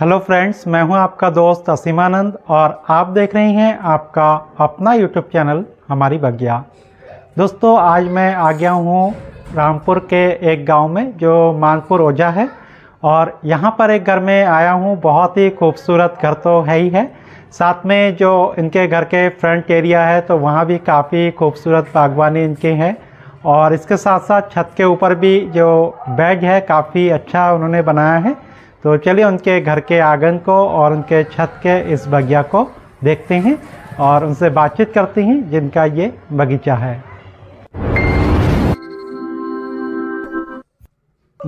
Hello friends मैं हूं आपका दोस्त असीमानंद और आप देख रहे हैं आपका अपना यूट्यूब चैनल हमारी बगिया दोस्तों आज मैं आ गया हूं रामपुर के एक गांव में जो मानपुर ओझा है और यहां पर एक घर में आया हूं बहुत ही खूबसूरत घर तो है ही है साथ में जो इनके घर के फ्रंट एरिया है तो वहाँ भी काफ़ी खूबसूरत बागवानी इनके है और इसके साथ साथ छत के ऊपर भी जो बैग है काफ़ी अच्छा उन्होंने बनाया है तो चलिए उनके घर के आंगन को और उनके छत के इस बगिया को देखते हैं और उनसे बातचीत करते हैं जिनका ये बगीचा है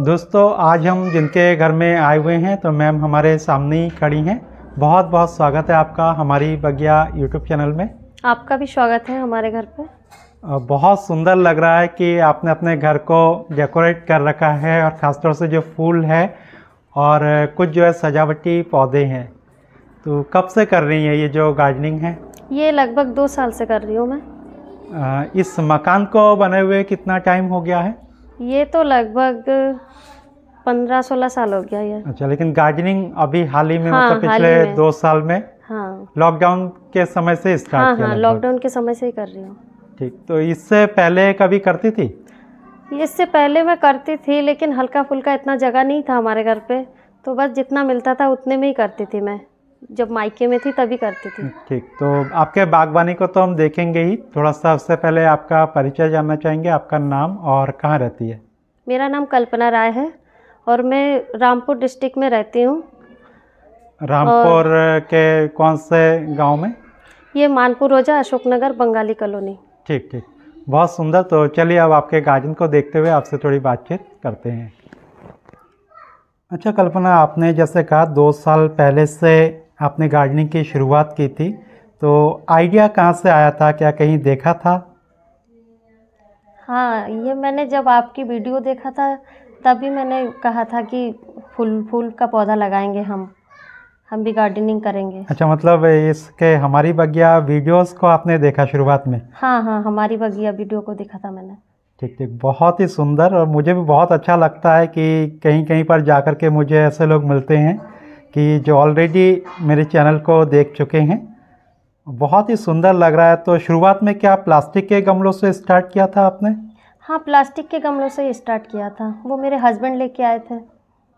दोस्तों आज हम जिनके घर में आए हुए हैं तो मैम हमारे सामने ही खड़ी हैं बहुत बहुत स्वागत है आपका हमारी बगिया यूट्यूब चैनल में आपका भी स्वागत है हमारे घर पर बहुत सुंदर लग रहा है कि आपने अपने घर को डेकोरेट कर रखा है और ख़ासतौर से जो फूल है और कुछ जो है सजावटी पौधे हैं तो कब से कर रही हैं ये जो गार्डनिंग है ये लगभग दो साल से कर रही हूँ मैं इस मकान को बने हुए कितना टाइम हो गया है ये तो लगभग पंद्रह सोलह साल हो गया ये अच्छा लेकिन गार्डनिंग अभी हाल ही में हाँ, मतलब पिछले में। दो साल में हाँ लॉकडाउन के समय से स्टार्ट हाँ, हाँ लॉकडाउन के समय से ही कर रही हूँ ठीक तो इससे पहले कभी करती थी इससे पहले मैं करती थी लेकिन हल्का फुल्का इतना जगह नहीं था हमारे घर पे तो बस जितना मिलता था उतने में ही करती थी मैं जब मायके में थी तभी करती थी ठीक तो आपके बागवानी को तो हम देखेंगे ही थोड़ा सा उससे पहले आपका परिचय जानना चाहेंगे आपका नाम और कहाँ रहती है मेरा नाम कल्पना राय है और मैं रामपुर डिस्ट्रिक्ट में रहती हूँ रामपुर के कौन से गांव में ये मानपुर रोजा अशोकनगर बंगाली कॉलोनी ठीक ठीक बहुत सुंदर तो चलिए अब आपके गार्जियन को देखते हुए आपसे थोड़ी बातचीत करते हैं अच्छा कल्पना आपने जैसे कहा दो साल पहले से आपने गार्डनिंग की शुरुआत की थी तो आइडिया कहाँ से आया था क्या कहीं देखा था हाँ ये मैंने जब आपकी वीडियो देखा था तभी मैंने कहा था कि फूल फूल का पौधा लगाएंगे हम हम भी गार्डनिंग करेंगे अच्छा मतलब इसके हमारी बगिया वीडियोस को आपने देखा शुरुआत में हाँ हाँ हमारी बगिया वीडियो को देखा था मैंने ठीक ठीक बहुत ही सुंदर और मुझे भी बहुत अच्छा लगता है कि कहीं कहीं पर जाकर के मुझे ऐसे लोग मिलते हैं कि जो ऑलरेडी मेरे चैनल को देख चुके हैं बहुत ही सुंदर लग रहा है तो शुरुआत में क्या प्लास्टिक के गमलों से स्टार्ट किया था आपने हाँ प्लास्टिक के गमलों से स्टार्ट किया था वो मेरे हस्बैंड लेके आए थे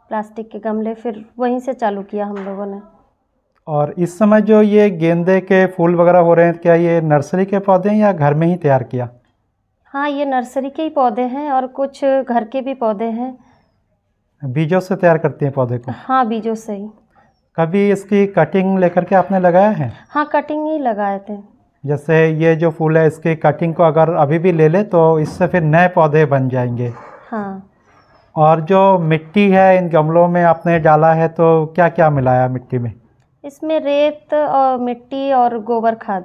प्लास्टिक के गमले फिर वहीं से चालू किया हम लोगों ने और इस समय जो ये गेंदे के फूल वगैरह हो रहे हैं क्या ये नर्सरी के पौधे हैं या घर में ही तैयार किया हाँ ये नर्सरी के ही पौधे हैं और कुछ घर के भी पौधे हैं बीजों से तैयार करती हैं पौधे को हाँ बीजों से ही कभी इसकी कटिंग लेकर के आपने लगाया है हाँ कटिंग ही लगाए थे जैसे ये जो फूल है इसकी कटिंग को अगर अभी भी ले ले तो इससे फिर नए पौधे बन जाएंगे हाँ और जो मिट्टी है इन गमलों में आपने डाला है तो क्या क्या मिलाया मिट्टी में इसमें रेत और मिट्टी और गोबर खाद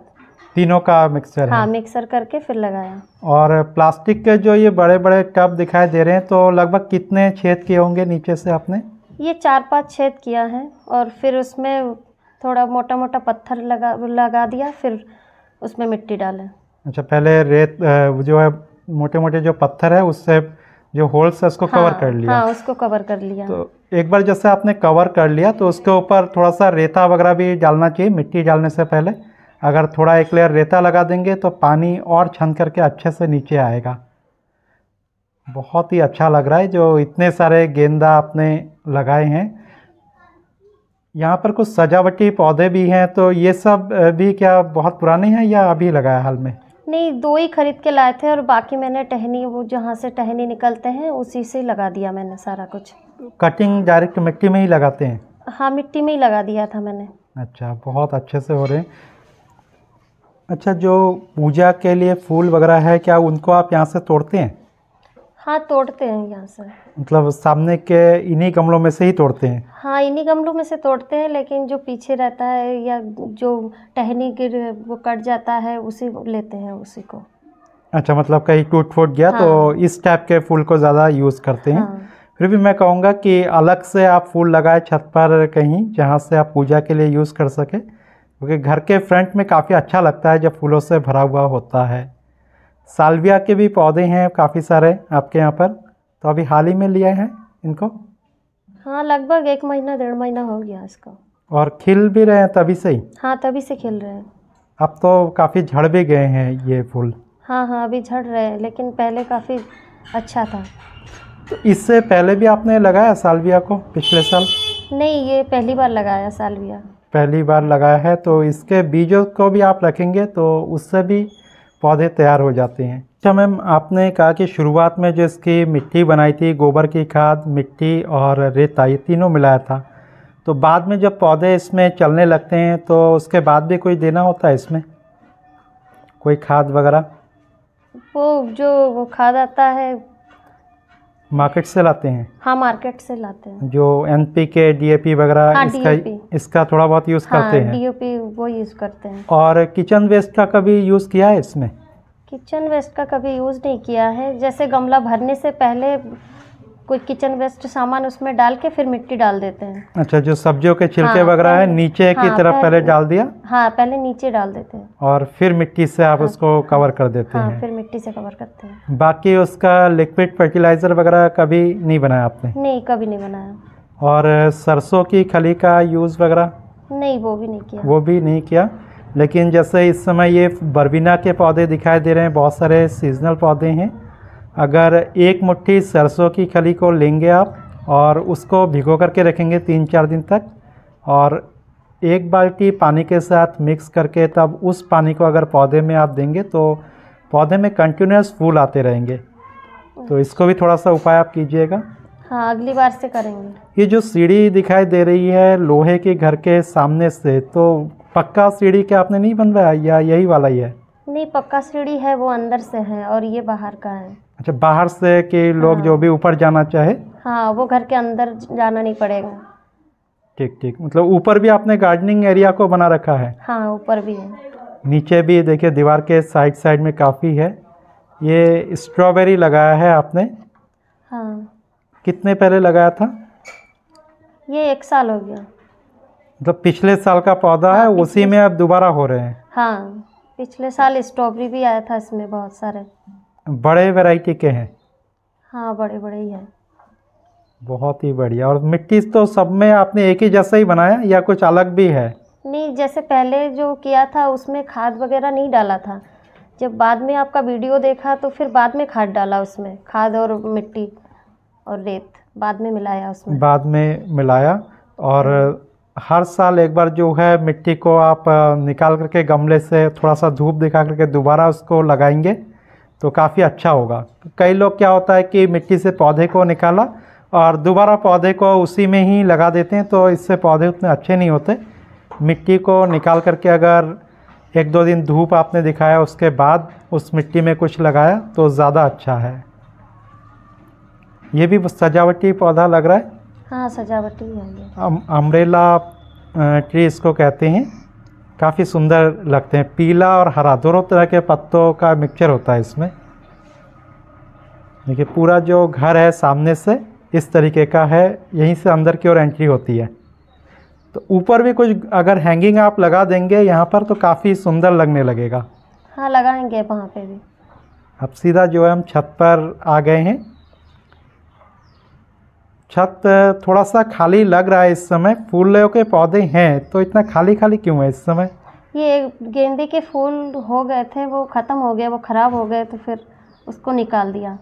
तीनों का मिक्सचर हाँ, है मिक्सर करके फिर लगाया और प्लास्टिक के जो ये बड़े बड़े टब दिखाई दे रहे हैं तो लगभग कितने छेद किए होंगे नीचे से आपने ये चार पांच छेद किया है और फिर उसमें थोड़ा मोटा मोटा पत्थर लगा लगा दिया फिर उसमें मिट्टी डाले अच्छा पहले रेत जो है मोटे मोटे जो पत्थर है उससे जो होल्स है उसको हाँ, कवर कर लिया हाँ, उसको कवर कर लिया तो एक बार जैसे आपने कवर कर लिया तो उसके ऊपर थोड़ा सा रेता वगैरह भी डालना चाहिए मिट्टी डालने से पहले अगर थोड़ा एक लेयर रेता लगा देंगे तो पानी और छन करके अच्छे से नीचे आएगा बहुत ही अच्छा लग रहा है जो इतने सारे गेंदा आपने लगाए हैं यहाँ पर कुछ सजावटी पौधे भी हैं तो ये सब भी क्या बहुत पुराने हैं या अभी लगाया हाल में नहीं दो ही खरीद के लाए थे और बाकी मैंने टहनी वो जहाँ से टहनी निकलते हैं उसी से लगा दिया मैंने सारा कुछ कटिंग डायरेक्ट मिट्टी में ही लगाते हैं हाँ मिट्टी में ही लगा दिया था मैंने अच्छा बहुत अच्छे से हो रहे हैं अच्छा जो पूजा के लिए फूल वगैरह है क्या उनको आप यहाँ से तोड़ते हैं हाँ तोड़ते हैं यहाँ से मतलब सामने के इन्हीं गमलों में से ही तोड़ते हैं हाँ इन्हीं गमलों में से तोड़ते हैं लेकिन जो पीछे रहता है या जो टहनी गिर वो कट जाता है उसी लेते हैं उसी को अच्छा मतलब कहीं टूट फूट गया तो हाँ। तो इस टाइप के फूल को ज़्यादा यूज़ करते हैं हाँ। फिर भी मैं कहूँगा कि अलग से आप फूल लगाए छत पर कहीं जहाँ से आप पूजा के लिए यूज़ कर सके क्योंकि घर के फ्रंट में काफ़ी अच्छा लगता है जब फूलों से भरा हुआ होता है सालविया के भी पौधे हैं काफ़ी सारे आपके यहाँ पर तो अभी हाल ही में लिए हैं इनको हाँ लगभग एक महीना डेढ़ महीना हो गया इसका और खिल भी रहे हैं तभी से ही हाँ तभी से खिल रहे हैं अब तो काफ़ी झड़ भी गए हैं ये फूल हाँ हाँ अभी झड़ रहे हैं लेकिन पहले काफ़ी अच्छा था तो इससे पहले भी आपने लगाया सालविया को पिछले साल नहीं ये पहली बार लगाया सालविया पहली बार लगाया है तो इसके बीजों को भी आप रखेंगे तो उससे भी पौधे तैयार हो जाते हैं अच्छा मैम आपने कहा कि शुरुआत में जो इसकी मिट्टी बनाई थी गोबर की खाद मिट्टी और रेता ये तीनों मिलाया था तो बाद में जब पौधे इसमें चलने लगते हैं तो उसके बाद भी कोई देना होता है इसमें कोई खाद वगैरह वो जो वो खाद आता है मार्केट से लाते हैं हाँ मार्केट से लाते हैं जो N P K D A P वगैरह हाँ, इसका इसका थोड़ा बहुत यूज़ हाँ, करते हैं डी वो यूज़ करते हैं और किचन वेस्ट का कभी यूज़ किया है इसमें किचन वेस्ट का कभी यूज़ नहीं किया है जैसे गमला भरने से पहले कुछ किचन वेस्ट सामान उसमें डाल के फिर मिट्टी डाल देते हैं अच्छा जो सब्जियों के छिलके हाँ, वगैरह है नीचे हाँ, की तरफ पहले, पहले डाल दिया हाँ पहले नीचे डाल देते हैं और फिर मिट्टी से आप हाँ, उसको कवर कर देते हाँ, हैं फिर मिट्टी से कवर करते हैं बाकी उसका लिक्विड फर्टिलाइजर वगैरह कभी नहीं बनाया आपने नहीं कभी नहीं बनाया और सरसों की खली का यूज़ वगैरह नहीं वो भी नहीं किया वो भी नहीं किया लेकिन जैसे इस समय ये बरबीना के पौधे दिखाई दे रहे हैं बहुत सारे सीजनल पौधे हैं अगर एक मुट्ठी सरसों की खली को लेंगे आप और उसको भिगो करके रखेंगे तीन चार दिन तक और एक बाल्टी पानी के साथ मिक्स करके तब उस पानी को अगर पौधे में आप देंगे तो पौधे में कंटिन्यूस फूल आते रहेंगे तो इसको भी थोड़ा सा उपाय आप कीजिएगा हाँ अगली बार से करेंगे ये जो सीढ़ी दिखाई दे रही है लोहे के घर के सामने से तो पक्का सीढ़ी क्या आपने नहीं बनवाया या यही वाला ही है नहीं पक्का सीढ़ी है वो अंदर से है और ये बाहर का है अच्छा बाहर से के लोग हाँ। जो भी ऊपर जाना चाहे हाँ वो घर के अंदर जाना नहीं पड़ेगा ठीक ठीक मतलब ऊपर भी आपने गार्डनिंग एरिया को बना रखा है हाँ ऊपर भी है नीचे भी देखिए दीवार के साइड साइड में काफ़ी है ये स्ट्रॉबेरी लगाया है आपने हाँ कितने पहले लगाया था ये एक साल हो गया मतलब पिछले साल का पौधा हाँ, है उसी में अब दोबारा हो रहे हैं हाँ पिछले साल स्ट्रॉबेरी भी आया था इसमें बहुत सारे बड़े वैरायटी के हैं हाँ बड़े बड़े ही हैं बहुत ही बढ़िया और मिट्टी तो सब में आपने एक ही जैसा ही बनाया या कुछ अलग भी है नहीं जैसे पहले जो किया था उसमें खाद वगैरह नहीं डाला था जब बाद में आपका वीडियो देखा तो फिर बाद में खाद डाला उसमें खाद और मिट्टी और रेत बाद में मिलाया उसमें बाद में मिलाया और हर साल एक बार जो है मिट्टी को आप निकाल करके गमले से थोड़ा सा धूप दिखा करके दोबारा उसको लगाएंगे तो काफ़ी अच्छा होगा कई लोग क्या होता है कि मिट्टी से पौधे को निकाला और दोबारा पौधे को उसी में ही लगा देते हैं तो इससे पौधे उतने अच्छे नहीं होते मिट्टी को निकाल करके अगर एक दो दिन धूप आपने दिखाया उसके बाद उस मिट्टी में कुछ लगाया तो ज़्यादा अच्छा है ये भी सजावटी पौधा लग रहा है हाँ सजावटी है अम्ब्रेला ट्री इसको कहते हैं काफ़ी सुंदर लगते हैं पीला और हरा दोनों तरह के पत्तों का मिक्सचर होता है इसमें देखिए पूरा जो घर है सामने से इस तरीके का है यहीं से अंदर की ओर एंट्री होती है तो ऊपर भी कुछ अगर हैंगिंग आप लगा देंगे यहाँ पर तो काफ़ी सुंदर लगने लगेगा हाँ लगाएंगे वहाँ पे भी अब सीधा जो है हम छत पर आ गए हैं छत थोड़ा सा खाली लग रहा है इस समय फूलों के पौधे हैं तो इतना खाली खाली क्यों है इस समय ये गेंदे के फूल हो गए थे वो ख़त्म हो गए वो ख़राब हो गए तो फिर उसको निकाल दिया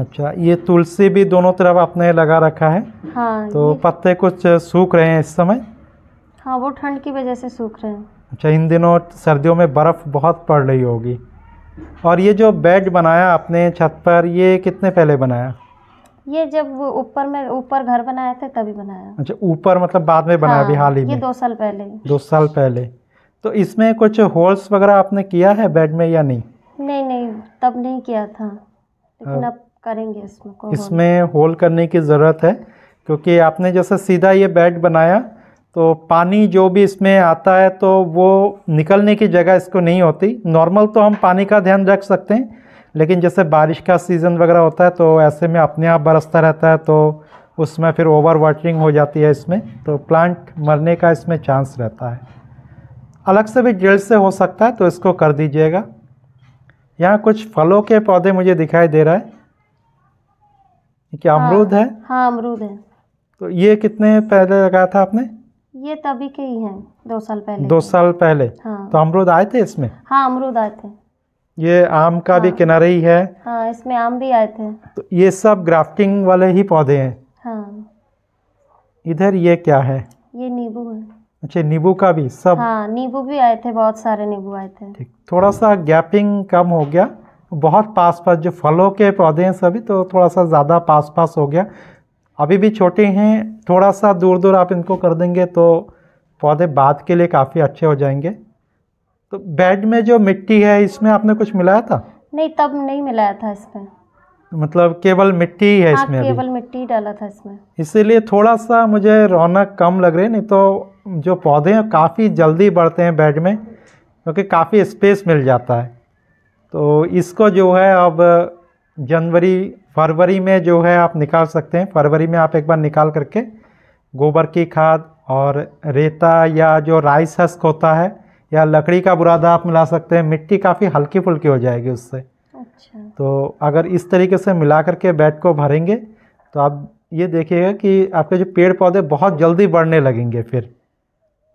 अच्छा ये तुलसी भी दोनों तरफ आपने लगा रखा है हाँ तो पत्ते कुछ सूख रहे हैं इस समय हाँ वो ठंड की वजह से सूख रहे हैं अच्छा इन दिनों सर्दियों में बर्फ़ बहुत पड़ रही होगी और ये जो बेड बनाया आपने छत पर ये कितने पहले बनाया ये जब ऊपर में ऊपर घर बनाया था तभी बनाया अच्छा ऊपर मतलब बाद में बनाया हाँ, हाल ही में दो साल पहले दो साल पहले तो इसमें कुछ होल्स वगैरह आपने किया है बेड में या नहीं नहीं नहीं तब नहीं किया था लेकिन हाँ। अब करेंगे इसमें इसमें होल करने की ज़रूरत है क्योंकि आपने जैसे सीधा ये बेड बनाया तो पानी जो भी इसमें आता है तो वो निकलने की जगह इसको नहीं होती नॉर्मल तो हम पानी का ध्यान रख सकते हैं लेकिन जैसे बारिश का सीज़न वगैरह होता है तो ऐसे में अपने आप बरसता रहता है तो उसमें फिर ओवर वाटरिंग हो जाती है इसमें तो प्लांट मरने का इसमें चांस रहता है अलग से भी ड्रिल से हो सकता है तो इसको कर दीजिएगा यहाँ कुछ फलों के पौधे मुझे दिखाई दे रहा है कि हाँ, अमरूद हाँ, है हाँ अमरूद है तो ये कितने पहले लगाया था आपने ये तभी के ही हैं दो साल पहले दो साल पहले हाँ। तो अमरूद आए थे इसमें हाँ अमरूद आए थे ये आम का हाँ, भी किनारे ही है हाँ इसमें आम भी आए थे तो ये सब ग्राफ्टिंग वाले ही पौधे हैं हाँ इधर ये क्या है ये नींबू है अच्छा नींबू का भी सब हाँ नींबू भी आए थे बहुत सारे नींबू आए थे ठीक थोड़ा सा गैपिंग कम हो गया बहुत पास पास जो फलों के पौधे हैं सभी तो थोड़ा सा ज़्यादा पास पास हो गया अभी भी छोटे हैं थोड़ा सा दूर दूर आप इनको कर देंगे तो पौधे बाद के लिए काफ़ी अच्छे हो जाएंगे तो बेड में जो मिट्टी है इसमें आपने कुछ मिलाया था नहीं तब नहीं मिलाया था इसमें मतलब केवल मिट्टी ही है हाँ, इसमें केवल मिट्टी डाला था इसमें इसीलिए थोड़ा सा मुझे रौनक कम लग रही नहीं तो जो पौधे हैं काफ़ी जल्दी बढ़ते हैं बेड में क्योंकि काफ़ी स्पेस मिल जाता है तो इसको जो है अब जनवरी फरवरी में जो है आप निकाल सकते हैं फरवरी में आप एक बार निकाल करके गोबर की खाद और रेता या जो राइस हस्क होता है या लकड़ी का बुरादा आप मिला सकते हैं मिट्टी काफ़ी हल्की फुल्की हो जाएगी उससे अच्छा। तो अगर इस तरीके से मिला करके बेड को भरेंगे तो आप ये देखिएगा कि आपके जो पेड़ पौधे बहुत जल्दी बढ़ने लगेंगे फिर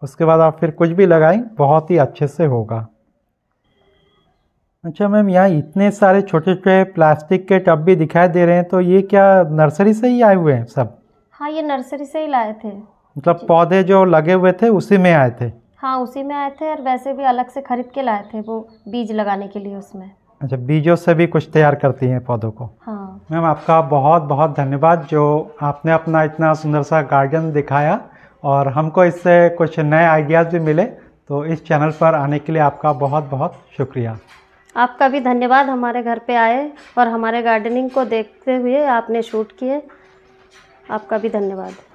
उसके बाद आप फिर कुछ भी लगाएं बहुत ही अच्छे से होगा अच्छा मैम यहाँ इतने सारे छोटे छोटे प्लास्टिक के टब भी दिखाई दे रहे हैं तो ये क्या नर्सरी से ही आए हुए हैं सब हाँ ये नर्सरी से ही लाए थे मतलब पौधे जो लगे हुए थे उसी में आए थे हाँ उसी में आए थे और वैसे भी अलग से खरीद के लाए थे वो बीज लगाने के लिए उसमें अच्छा बीजों से भी कुछ तैयार करती हैं पौधों को हाँ मैम आपका बहुत बहुत धन्यवाद जो आपने अपना इतना सुंदर सा गार्डन दिखाया और हमको इससे कुछ नए आइडियाज़ भी मिले तो इस चैनल पर आने के लिए आपका बहुत बहुत शुक्रिया आपका भी धन्यवाद हमारे घर पे आए और हमारे गार्डनिंग को देखते हुए आपने शूट किए आपका भी धन्यवाद